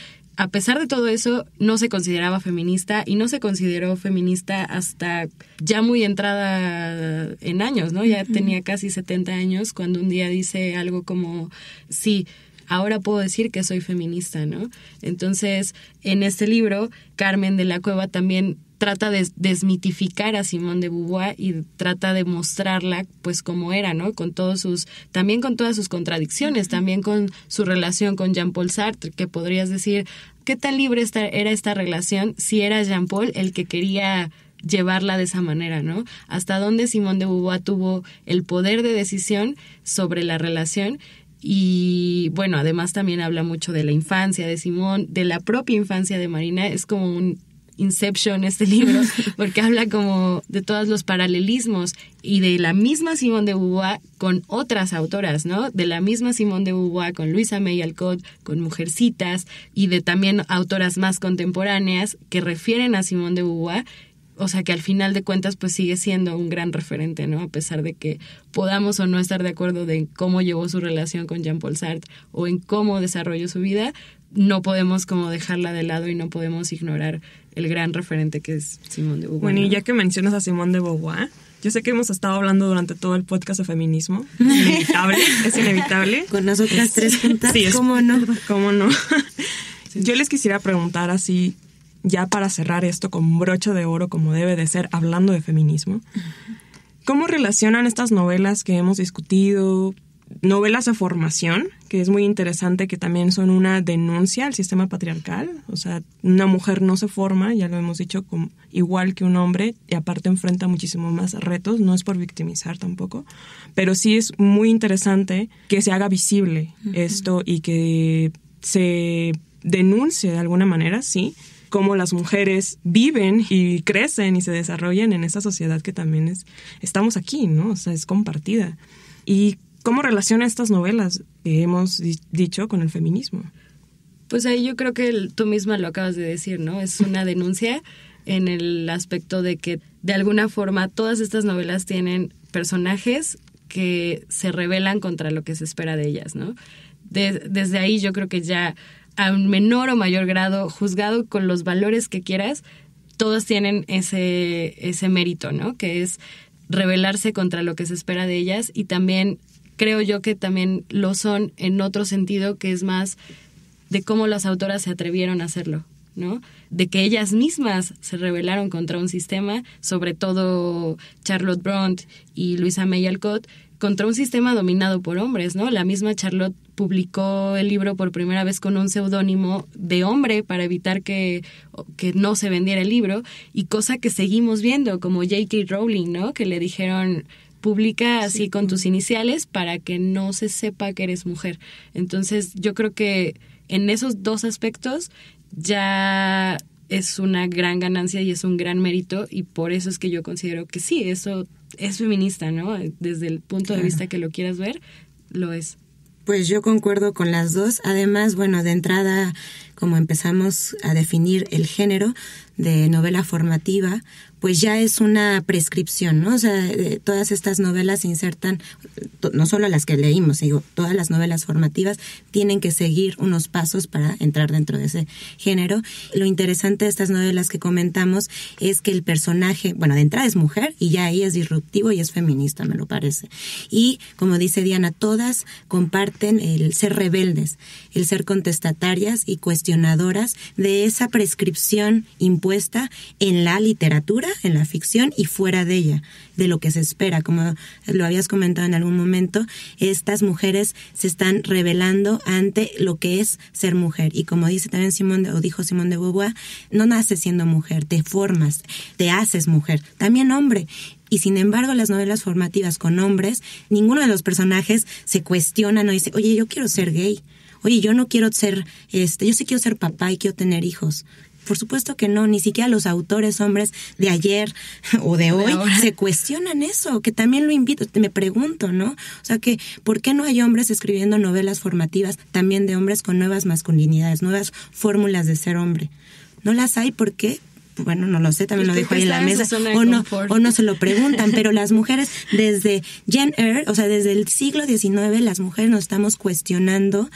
a pesar de todo eso, no se consideraba feminista y no se consideró feminista hasta ya muy entrada en años, ¿no? Ya tenía casi 70 años cuando un día dice algo como, sí, ahora puedo decir que soy feminista, ¿no? Entonces, en este libro, Carmen de la Cueva también trata de desmitificar a Simón de Beauvoir y trata de mostrarla pues como era, ¿no? Con todos sus también con todas sus contradicciones, también con su relación con Jean-Paul Sartre, que podrías decir, ¿Qué tan libre era esta relación si era Jean Paul el que quería llevarla de esa manera, ¿no? Hasta dónde Simón de Beauvoir tuvo el poder de decisión sobre la relación y bueno, además también habla mucho de la infancia de Simón, de la propia infancia de Marina, es como un Inception este libro, [LAUGHS] porque habla como de todos los paralelismos y de la misma Simón de Beauvoir con otras autoras, ¿no? De la misma Simón de Beauvoir con Luisa May con Mujercitas y de también autoras más contemporáneas que refieren a Simón de Beauvoir o sea que al final de cuentas pues sigue siendo un gran referente, ¿no? A pesar de que podamos o no estar de acuerdo de cómo llevó su relación con Jean-Paul Sartre o en cómo desarrolló su vida, no podemos como dejarla de lado y no podemos ignorar el gran referente que es Simón de Beauvoir. Bueno, y ya que mencionas a Simón de Beauvoir, yo sé que hemos estado hablando durante todo el podcast de feminismo. [LAUGHS] Inevitable, es inevitable. Con nosotras tres juntas, sí, ¿cómo no? ¿Cómo no? Yo les quisiera preguntar así, ya para cerrar esto con brocha de oro como debe de ser, hablando de feminismo. ¿Cómo relacionan estas novelas que hemos discutido, novelas de formación, que es muy interesante, que también son una denuncia al sistema patriarcal. O sea, una mujer no se forma, ya lo hemos dicho, igual que un hombre y aparte enfrenta muchísimos más retos, no es por victimizar tampoco, pero sí es muy interesante que se haga visible esto y que se denuncie de alguna manera, sí, cómo las mujeres viven y crecen y se desarrollan en esta sociedad que también es, estamos aquí, ¿no? O sea, es compartida. ¿Y cómo relaciona estas novelas? hemos dicho con el feminismo. Pues ahí yo creo que tú misma lo acabas de decir, ¿no? Es una denuncia en el aspecto de que de alguna forma todas estas novelas tienen personajes que se rebelan contra lo que se espera de ellas, ¿no? desde ahí yo creo que ya a un menor o mayor grado, juzgado con los valores que quieras, todos tienen ese, ese mérito, ¿no? Que es rebelarse contra lo que se espera de ellas y también creo yo que también lo son en otro sentido que es más de cómo las autoras se atrevieron a hacerlo, ¿no? De que ellas mismas se rebelaron contra un sistema, sobre todo Charlotte Bront y Luisa May Alcott, contra un sistema dominado por hombres, ¿no? La misma Charlotte publicó el libro por primera vez con un seudónimo de hombre para evitar que, que, no se vendiera el libro, y cosa que seguimos viendo, como J.K. Rowling, ¿no? Que le dijeron, publica así con tus iniciales para que no se sepa que eres mujer. Entonces yo creo que en esos dos aspectos ya es una gran ganancia y es un gran mérito y por eso es que yo considero que sí, eso es feminista, ¿no? Desde el punto de vista que lo quieras ver, lo es. Pues yo concuerdo con las dos. Además, bueno, de entrada, como empezamos a definir el género de novela formativa, pues ya es una prescripción, ¿no? O sea, eh, todas estas novelas insertan, no solo las que leímos, digo, todas las novelas formativas tienen que seguir unos pasos para entrar dentro de ese género. Lo interesante de estas novelas que comentamos es que el personaje, bueno, de entrada es mujer y ya ahí es disruptivo y es feminista, me lo parece. Y como dice Diana, todas comparten el ser rebeldes, el ser contestatarias y cuestionadoras de esa prescripción impuesta en la literatura en la ficción y fuera de ella, de lo que se espera. Como lo habías comentado en algún momento, estas mujeres se están revelando ante lo que es ser mujer. Y como dice también Simón, o dijo Simón de Beauvoir, no naces siendo mujer, te formas, te haces mujer, también hombre. Y sin embargo, las novelas formativas con hombres, ninguno de los personajes se cuestiona, no dice, oye, yo quiero ser gay oye, yo no quiero ser, este, yo sí quiero ser papá y quiero tener hijos. Por supuesto que no, ni siquiera los autores hombres de ayer [LAUGHS] o de, hoy se cuestionan eso, que también lo invito, me pregunto, ¿no? O sea que, ¿por qué no hay hombres escribiendo novelas formativas también de hombres con nuevas masculinidades, nuevas fórmulas de ser hombre? No las hay, ¿por qué? bueno, no lo sé, también lo dejo ahí en la mesa, o no, se lo preguntan, [LAUGHS] pero las mujeres desde Jen Eyre o sea, desde el siglo XIX, las mujeres nos estamos cuestionando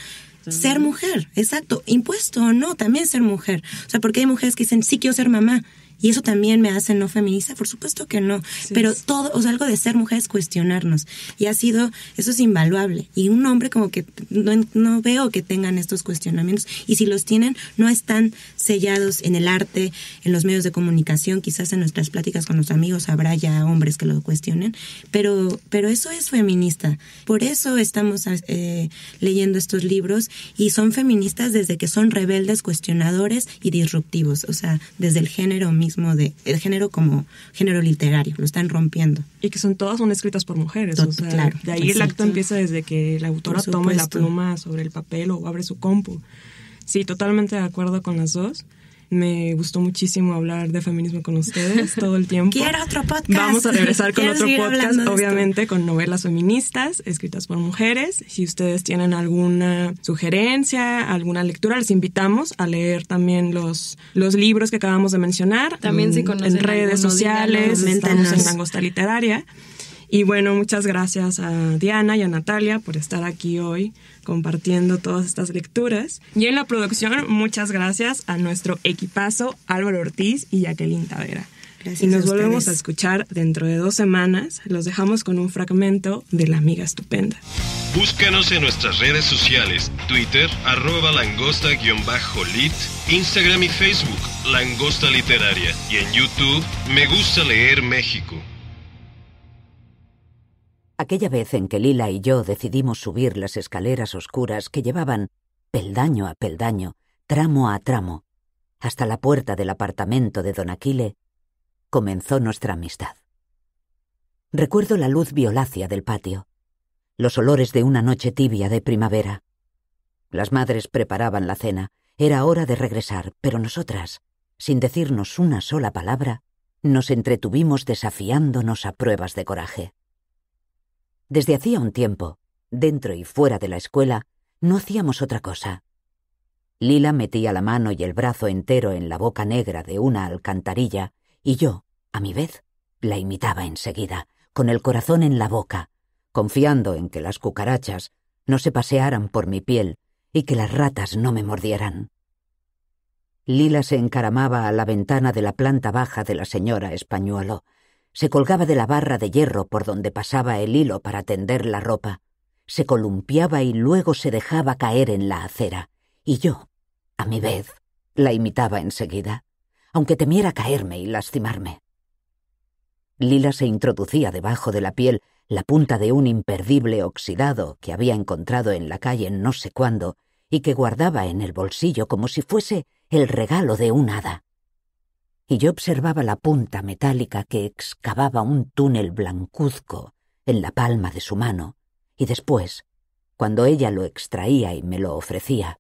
ser mm. mujer, exacto, impuesto o no, también ser mujer. O sea, porque hay mujeres que dicen, sí quiero ser mamá, y eso también me hace no feminista, por supuesto que no. pero todo, o sea, algo de ser mujer es cuestionarnos. Y ha sido, eso es invaluable. Y un hombre como que no, no veo que tengan estos cuestionamientos. Y si los tienen, no están sellados en el arte, en los medios de comunicación, quizás en nuestras pláticas con los amigos habrá ya hombres que lo cuestionen. Pero, pero eso es feminista. Por eso estamos eh, leyendo estos libros y son feministas desde que son rebeldes, cuestionadores y disruptivos. O sea, desde el género mismo mismo de el género como género literario, lo están rompiendo. Y que son todas son escritas por mujeres, claro, de ahí el acto empieza desde que la autora toma la pluma sobre el papel o abre su compu. Sí, totalmente de acuerdo con las dos. Me gustó muchísimo hablar de feminismo con ustedes todo el tiempo. [LAUGHS] Quiero otro podcast. Vamos a regresar con otro podcast, obviamente, con novelas feministas escritas por mujeres. Si ustedes tienen alguna sugerencia, alguna lectura, les invitamos a leer también los, los libros que acabamos de mencionar. También si mm, conocen en redes sociales, díganos, en Langosta Literaria. Y bueno, muchas gracias a Diana y a Natalia por estar aquí hoy compartiendo todas estas lecturas. Y en la producción, muchas gracias a nuestro equipazo Álvaro Ortiz y Jacqueline Tavera. Gracias y nos volvemos a escuchar dentro de dos semanas. Los dejamos con un fragmento de La Amiga Estupenda. Búscanos en nuestras redes sociales, Twitter, arroba langosta-lit, Instagram y Facebook, Langosta Literaria. Y en YouTube, Me Gusta Leer México aquella vez en que Lila y yo decidimos subir las escaleras oscuras que llevaban, peldaño a peldaño, tramo a tramo, hasta la puerta del apartamento de don Aquile, comenzó nuestra amistad. Recuerdo la luz violácea del patio, los olores de una noche tibia de primavera. Las madres preparaban la cena, era hora de regresar, pero nosotras, sin decirnos una sola palabra, nos entretuvimos desafiándonos a pruebas de coraje. Desde hacía un tiempo, dentro y fuera de la escuela, no hacíamos otra cosa. Lila metía la mano y el brazo entero en la boca negra de una alcantarilla y yo, a mi vez, la imitaba enseguida, con el corazón en la boca, confiando en que las cucarachas no se pasearan por mi piel y que las ratas no me mordieran. Lila se encaramaba a la ventana de la planta baja de la señora Españuelo, se colgaba de la barra de hierro por donde pasaba el hilo para tender la ropa, se columpiaba y luego se dejaba caer en la acera, y yo, a mi vez, la imitaba enseguida, aunque temiera caerme y lastimarme. Lila se introducía debajo de la piel la punta de un imperdible oxidado que había encontrado en la calle no sé cuándo y que guardaba en el bolsillo como si fuese el regalo de un hada y yo observaba la punta metálica que excavaba un túnel blancuzco en la palma de su mano, y después, cuando ella lo extraía y me lo ofrecía,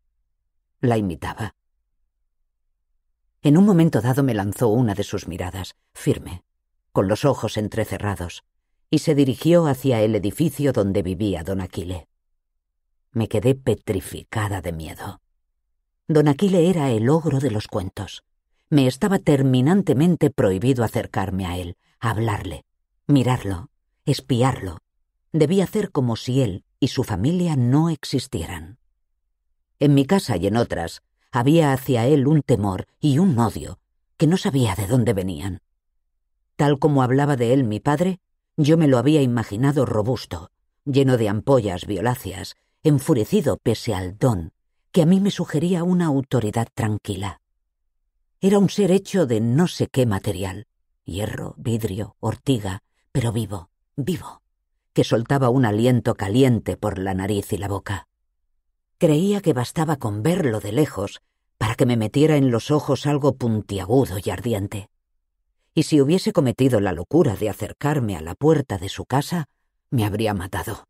la imitaba. En un momento dado me lanzó una de sus miradas, firme, con los ojos entrecerrados, y se dirigió hacia el edificio donde vivía don Aquile. Me quedé petrificada de miedo. Don Aquile era el ogro de los cuentos me estaba terminantemente prohibido acercarme a él, hablarle, mirarlo, espiarlo. Debía hacer como si él y su familia no existieran. En mi casa y en otras había hacia él un temor y un odio que no sabía de dónde venían. Tal como hablaba de él mi padre, yo me lo había imaginado robusto, lleno de ampollas violáceas, enfurecido pese al don, que a mí me sugería una autoridad tranquila. Era un ser hecho de no sé qué material, hierro, vidrio, ortiga, pero vivo, vivo, que soltaba un aliento caliente por la nariz y la boca. Creía que bastaba con verlo de lejos para que me metiera en los ojos algo puntiagudo y ardiente. Y si hubiese cometido la locura de acercarme a la puerta de su casa, me habría matado.